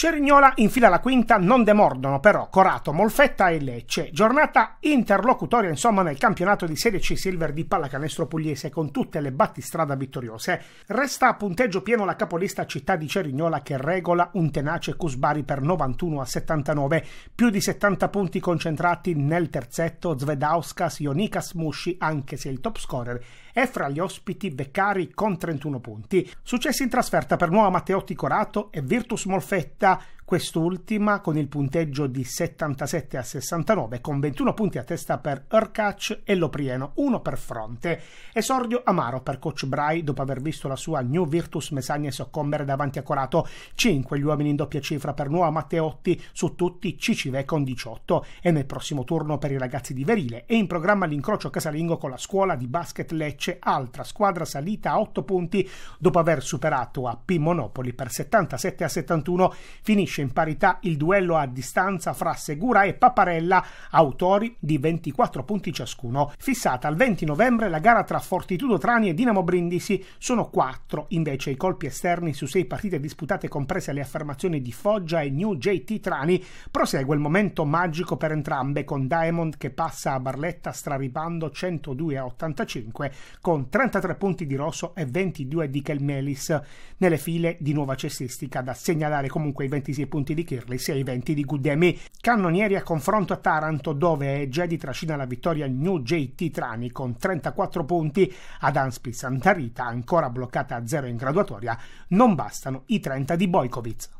Cerignola infila la quinta, non demordono però Corato, Molfetta e Lecce. Giornata interlocutoria insomma nel campionato di Serie C Silver di pallacanestro pugliese con tutte le battistrada vittoriose. Resta a punteggio pieno la capolista città di Cerignola che regola un tenace Cusbari per 91 a 79, più di 70 punti concentrati nel terzetto Zvedauskas, Ionikas, Musci, anche se il top scorer è fra gli ospiti Beccari con 31 punti. Successi in trasferta per Nuova Matteotti Corato e Virtus Molfetta vinta quest'ultima con il punteggio di 77 a 69 con 21 punti a testa per Erkac e Loprieno, uno per fronte. Esordio amaro per coach Bray dopo aver visto la sua New Virtus Mesagne soccombere davanti a Corato. 5 gli uomini in doppia cifra per Nuova Matteotti, su tutti Cicive con 18 e nel prossimo turno per i ragazzi di Verile e in programma l'incrocio casalingo con la scuola di basket Lecce, altra squadra salita a 8 punti dopo aver superato a P Monopoli per 77 a 71 Finisce in parità il duello a distanza fra Segura e Paparella, autori di 24 punti ciascuno. Fissata al 20 novembre la gara tra Fortitudo Trani e Dinamo Brindisi, sono 4 invece i colpi esterni su 6 partite disputate comprese le affermazioni di Foggia e New JT Trani. Prosegue il momento magico per entrambe con Diamond che passa a Barletta straripando 102 a 85 con 33 punti di Rosso e 22 di Kelmelis nelle file di nuova cestistica da segnalare comunque i 26 punti di Kirley sia i 20 di Gudemi. Cannonieri a confronto a Taranto dove Jedi trascina la vittoria New JT Trani con 34 punti ad Anspis Antarita ancora bloccata a 0 in graduatoria non bastano i 30 di Bojkovic.